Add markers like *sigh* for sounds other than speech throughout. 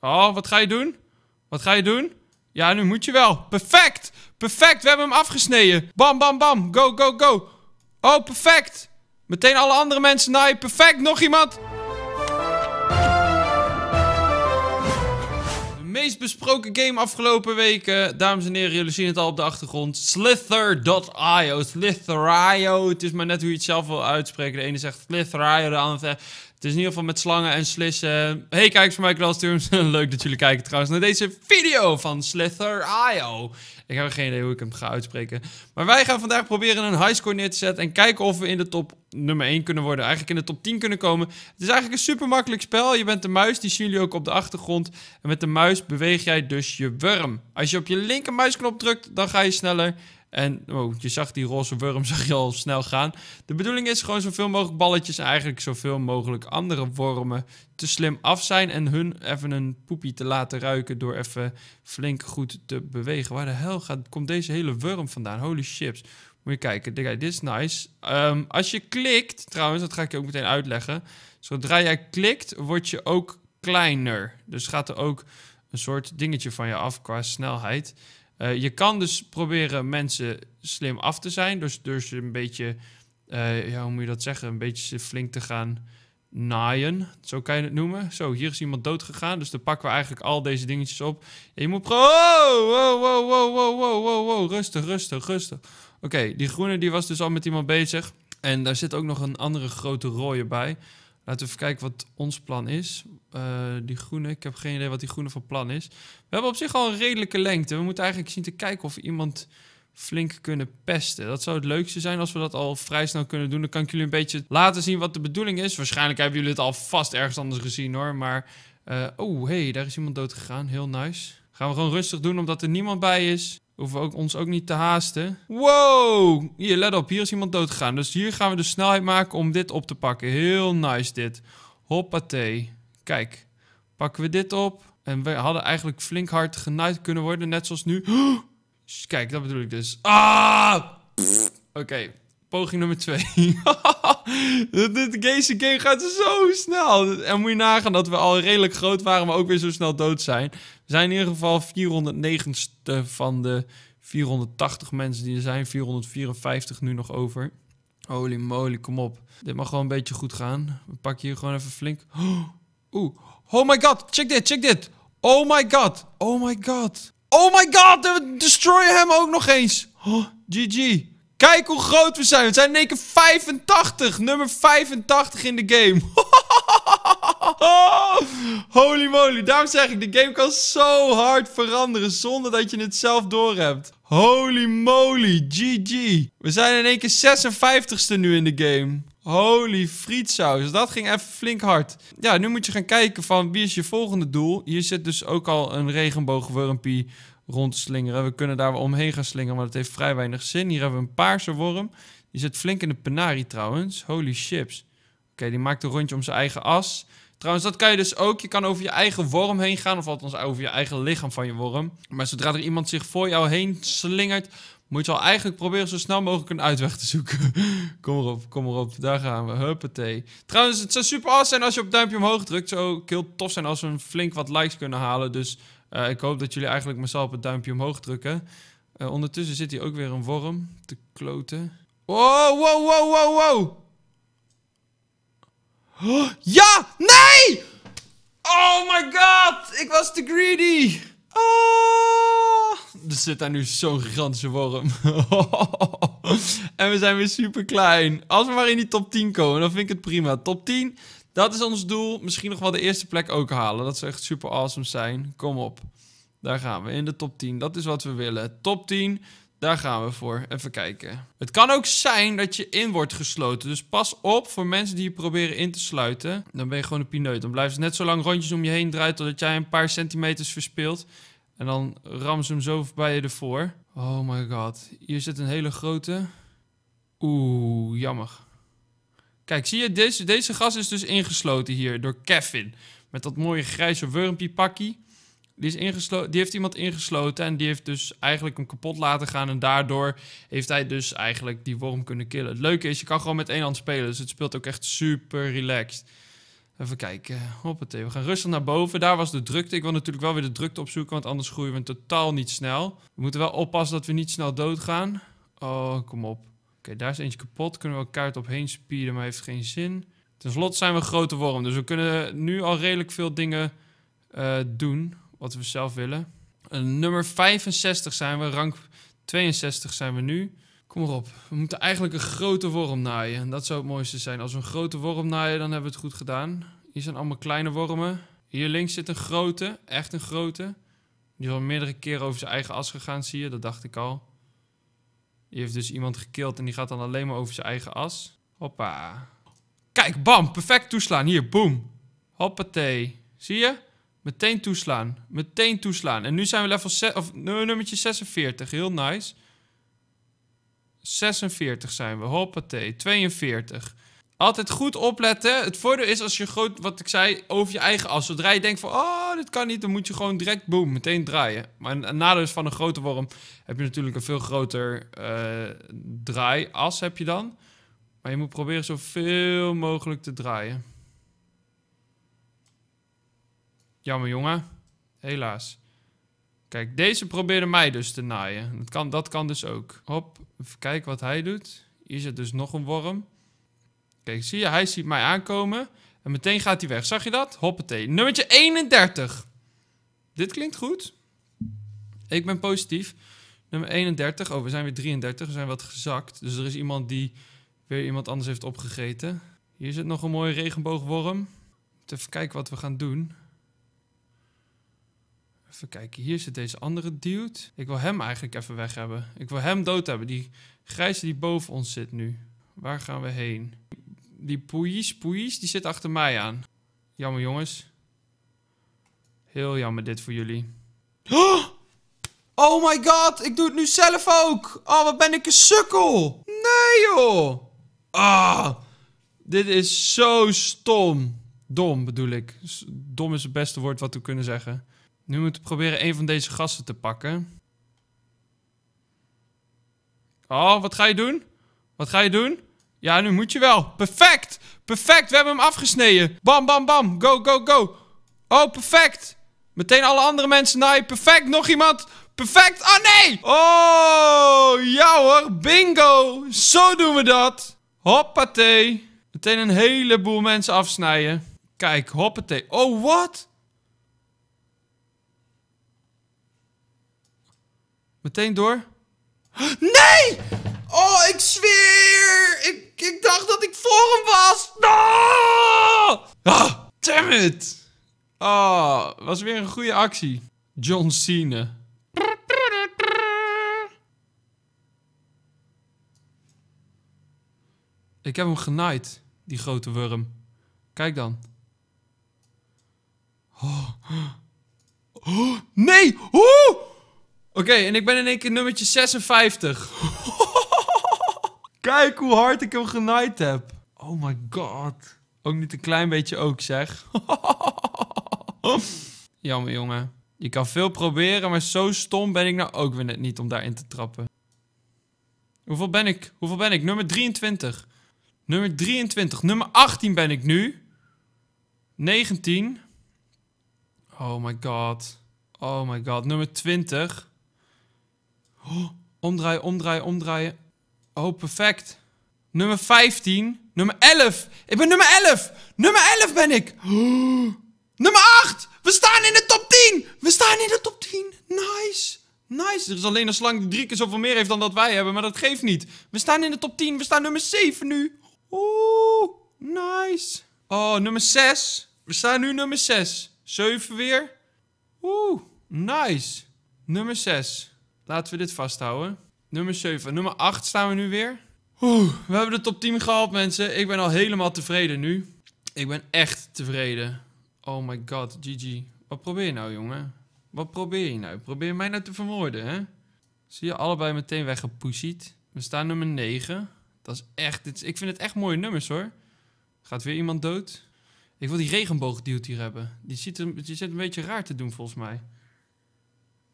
Oh, wat ga je doen? Wat ga je doen? Ja, nu moet je wel. Perfect! Perfect, we hebben hem afgesneden. Bam, bam, bam. Go, go, go. Oh, perfect. Meteen alle andere mensen naar Perfect, nog iemand. De meest besproken game afgelopen weken. Dames en heren, jullie zien het al op de achtergrond. Slither.io. Slither.io. Het is maar net hoe je het zelf wil uitspreken. De ene zegt Slither.io, de andere zegt het is in ieder geval met slangen en slissen. Hey kijkers van Minecraft *laughs* Leuk dat jullie kijken trouwens naar deze video van Slither.io. Ik heb geen idee hoe ik hem ga uitspreken. Maar wij gaan vandaag proberen een highscore neer te zetten. En kijken of we in de top nummer 1 kunnen worden. Eigenlijk in de top 10 kunnen komen. Het is eigenlijk een super makkelijk spel. Je bent de muis, die zien jullie ook op de achtergrond. En met de muis beweeg jij dus je worm. Als je op je linker muisknop drukt, dan ga je sneller. En oh, je zag die roze worm *laughs* zag je al snel gaan. De bedoeling is gewoon zoveel mogelijk balletjes... eigenlijk zoveel mogelijk andere wormen te slim af zijn... en hun even een poepie te laten ruiken door even flink goed te bewegen. Waar de hel gaat, komt deze hele worm vandaan? Holy chips. Moet je kijken. Dit is nice. Ehm, als je klikt, trouwens, dat ga ik je ook meteen uitleggen. Zodra jij klikt, word je ook kleiner. Dus gaat er ook een soort dingetje van je af qua snelheid. Eh, je kan dus proberen mensen slim af te zijn. Dus, dus een beetje, eh, ja, hoe moet je dat zeggen? Een beetje flink te gaan naaien. Zo kan je het noemen. Zo, hier is iemand dood gegaan. Dus dan pakken we eigenlijk al deze dingetjes op. En je moet pro. Oh, wow, wow, wow, wow, wow, wow, wow. Rustig, rustig, rustig. Oké, die groene die was dus al met iemand bezig. En daar zit ook nog een andere grote rode bij. Laten we even kijken wat ons plan is. Eh, die groene, ik heb geen idee wat die groene van plan is. We hebben op zich al een redelijke lengte. We moeten eigenlijk zien te kijken of we iemand flink kunnen pesten. Dat zou het leukste zijn als we dat al vrij snel kunnen doen. Dan kan ik jullie een beetje laten zien wat de bedoeling is. Waarschijnlijk hebben jullie het al vast ergens anders gezien hoor. Maar, uh, oh hey, daar is iemand dood gegaan. Heel nice. Gaan we gewoon rustig doen omdat er niemand bij is hoeven ook, ons ook niet te haasten. Wow! Hier, let op. Hier is iemand doodgegaan. Dus hier gaan we de snelheid maken om dit op te pakken. Heel nice dit. Hoppatee. Kijk. Pakken we dit op. En we hadden eigenlijk flink hard genuit kunnen worden. Net zoals nu. *gasps* Kijk, dat bedoel ik dus. Ah! Oké. Poging nummer twee. *laughs* *laughs* Deze game gaat zo snel. En moet je nagaan dat we al redelijk groot waren, maar ook weer zo snel dood zijn. We zijn in ieder geval 409ste van de 480 mensen die er zijn. 454 nu nog over. Holy moly, kom op. Dit mag gewoon een beetje goed gaan. We pakken hier gewoon even flink. *gasps* Oeh. Oh my god, check dit, check dit. Oh my god, oh my god. Oh my god, we destroyen hem ook nog eens. GG. *gasps* Kijk hoe groot we zijn. We zijn in één keer 85. Nummer 85 in de game. *laughs* Holy moly. Daarom zeg ik, de game kan zo hard veranderen zonder dat je het zelf doorhebt. Holy moly. GG. We zijn in één keer 56ste nu in de game. Holy frietsaus. Dat ging even flink hard. Ja, nu moet je gaan kijken van wie is je volgende doel. Hier zit dus ook al een regenboogwurmpie rondslingeren. We kunnen daar omheen gaan slingeren, maar dat heeft vrij weinig zin. Hier hebben we een paarse worm. Die zit flink in de penari, trouwens. Holy chips. Oké, die maakt een rondje om zijn eigen as. Trouwens, dat kan je dus ook. Je kan over je eigen worm heen gaan, of althans over je eigen lichaam van je worm. Maar zodra er iemand zich voor jou heen slingert, moet je al eigenlijk proberen zo snel mogelijk een uitweg te zoeken. *laughs* kom erop, kom erop. Daar gaan we. Huppatee. Trouwens, het zou super awesome zijn als je op duimpje omhoog drukt. Zou ook heel tof zijn als we een flink wat likes kunnen halen. Dus eh, ik hoop dat jullie eigenlijk mezelf op het duimpje omhoog drukken. Eh, ondertussen zit hier ook weer een worm te kloten. Wow, wow, wow, wow, wow. Oh, ja! Nee! Oh my god! Ik was te greedy! Oh! Oh, er zit daar nu zo'n gigantische worm. *laughs* en we zijn weer super klein. Als we maar in die top 10 komen, dan vind ik het prima. Top 10, dat is ons doel. Misschien nog wel de eerste plek ook halen. Dat zou echt super awesome zijn. Kom op. Daar gaan we, in de top 10. Dat is wat we willen. Top 10, daar gaan we voor. Even kijken. Het kan ook zijn dat je in wordt gesloten. Dus pas op voor mensen die je proberen in te sluiten. Dan ben je gewoon een pineut. Dan blijven ze net zo lang rondjes om je heen draaien totdat jij een paar centimeters verspeelt. En dan ram ze hem zo bij je ervoor. Oh my god. Hier zit een hele grote. Oeh, jammer. Kijk, zie je? Deze, deze gas is dus ingesloten hier door Kevin. Met dat mooie grijze wurmpje pakkie. Die, is ingesloten, die heeft iemand ingesloten en die heeft dus eigenlijk hem kapot laten gaan. En daardoor heeft hij dus eigenlijk die worm kunnen killen. Het leuke is, je kan gewoon met één hand spelen. Dus het speelt ook echt super relaxed. Even kijken. Hoppatee, we gaan rustig naar boven. Daar was de drukte. Ik wil natuurlijk wel weer de drukte opzoeken, want anders groeien we totaal niet snel. We moeten wel oppassen dat we niet snel doodgaan. Oh, kom op. Oké, daar is eentje kapot. Kunnen we elkaar het opheen spieren, maar heeft geen zin. Ten slotte zijn we grote worm, dus we kunnen nu al redelijk veel dingen eh, doen wat we zelf willen. Eh, nummer 65 zijn we, rank 62 zijn we nu. Kom maar op. We moeten eigenlijk een grote worm naaien. En dat zou het mooiste zijn. Als we een grote worm naaien, dan hebben we het goed gedaan. Hier zijn allemaal kleine wormen. Hier links zit een grote, echt een grote. Die is al meerdere keren over zijn eigen as gegaan, zie je. Dat dacht ik al. Die heeft dus iemand gekild en die gaat dan alleen maar over zijn eigen as. Hoppa. Kijk, bam, perfect toeslaan. Hier, boom. Hoppatee. Zie je? Meteen toeslaan. Meteen toeslaan. En nu zijn we level 6, of nummertje 46. Heel nice. 46 zijn we. Hoppatee. 42. Altijd goed opletten. Het voordeel is als je groot, wat ik zei, over je eigen as. Zodra je denkt van, oh, dit kan niet, dan moet je gewoon direct, boom, meteen draaien. Maar een nadeel van een grote worm, heb je natuurlijk een veel groter uh, draaias heb je dan. Maar je moet proberen zoveel mogelijk te draaien. Jammer jongen, helaas. Kijk, deze probeerde mij dus te naaien. Dat kan, dat kan dus ook. Hop, even kijken wat hij doet. Hier zit dus nog een worm. Kijk, zie je, hij ziet mij aankomen. En meteen gaat hij weg. Zag je dat? Hoppatee. Nummertje 31. Dit klinkt goed. Ik ben positief. Nummer 31. Oh, we zijn weer 33. We zijn wat gezakt. Dus er is iemand die weer iemand anders heeft opgegeten. Hier zit nog een mooie regenboogworm. Even kijken wat we gaan doen. Even kijken, hier zit deze andere dude. Ik wil hem eigenlijk even weg hebben. Ik wil hem dood hebben, die grijze die boven ons zit nu. Waar gaan we heen? Die poeies, poeies, die zit achter mij aan. Jammer jongens. Heel jammer dit voor jullie. Oh my god, ik doe het nu zelf ook. Oh, wat ben ik een sukkel. Nee joh. Ah, dit is zo stom. Dom bedoel ik. Dom is het beste woord wat we kunnen zeggen. Nu moeten we proberen een van deze gasten te pakken. Oh, wat ga je doen? Wat ga je doen? Ja, nu moet je wel. Perfect! Perfect, we hebben hem afgesneden. Bam, bam, bam. Go, go, go. Oh, perfect. Meteen alle andere mensen naar Perfect, nog iemand. Perfect. Oh, nee! Oh, ja hoor. Bingo. Zo doen we dat. Hoppatee. Meteen een heleboel mensen afsnijden. Kijk, hoppatee. Oh, wat? Meteen door. Nee! Oh, ik zweer! Ik, ik dacht dat ik voor hem was! Ah! ah damn it! Oh, was weer een goede actie. John Cena. Ik heb hem genaaid, die grote worm. Kijk dan. Oh. *gasps* oh nee! Oh! Oké, en ik ben in één keer nummertje 56. *laughs* Kijk hoe hard ik hem genaaid heb. Oh my god. Ook niet een klein beetje ook, zeg. *laughs* Jammer, jongen. Je kan veel proberen, maar zo stom ben ik nou ook weer net niet om daarin te trappen. Hoeveel ben ik? Hoeveel ben ik? Nummer 23. Nummer 23. Nummer 18 ben ik nu. 19. Oh my god. Oh my god. Nummer 20. Oh, omdraaien, omdraaien, omdraaien. Oh, perfect. Nummer 15. Nummer 11. Ik ben nummer 11. Nummer 11 ben ik. *gasps* nummer 8. We staan in de top 10. We staan in de top 10. Nice. Nice. Er is alleen een slang die drie keer zoveel meer heeft dan dat wij hebben. Maar dat geeft niet. We staan in de top 10. We staan nummer 7 nu. Oeh. Nice. Oh, nummer 6. We staan nu nummer 6. 7 weer. Oeh. Nice. Nummer 6. Laten we dit vasthouden. Nummer 7. Nummer 8 staan we nu weer. we hebben de top 10 gehaald, mensen. Ik ben al helemaal tevreden nu. Ik ben echt tevreden. Oh my god, GG. Wat probeer je nou, jongen? Wat probeer je nou? Probeer mij nou te vermoorden, hè? Zie je allebei meteen weggepoesied. We staan nummer 9. Dat is echt... ik vind het echt mooie nummers, hoor. Gaat weer iemand dood? Ik wil die regenboogduwt hier hebben. Die zit, een, die zit een beetje raar te doen, volgens mij.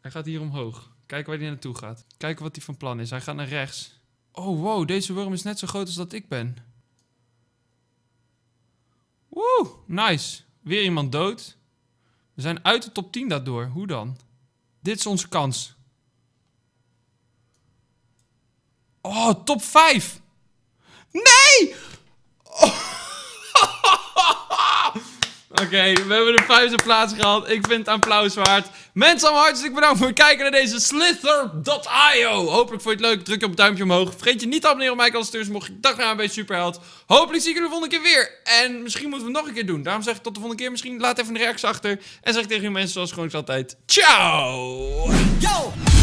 Hij gaat hier omhoog. Kijken waar hij naartoe gaat. Kijken wat hij van plan is. Hij gaat naar rechts. Oh, wow, deze worm is net zo groot als dat ik ben. Woe, nice. Weer iemand dood. We zijn uit de top 10 daardoor. Hoe dan? Dit is onze kans. Oh, top 5. Nee! Oké, we hebben de vijfde plaats gehaald. Ik vind het applaus waard. Mensen, allemaal hartstikke bedankt voor het kijken naar deze Slither.io. Hopelijk vond je het leuk. Druk op het duimpje omhoog. Vergeet je niet te abonneren op mijn kanaal. mocht je dag een bij Superheld. Hopelijk zie ik jullie de volgende keer weer. En misschien moeten we het nog een keer doen. Daarom zeg ik tot de volgende keer. Misschien laat even een reactie achter. En zeg tegen je mensen zoals gewoon altijd. Ciao! Yo!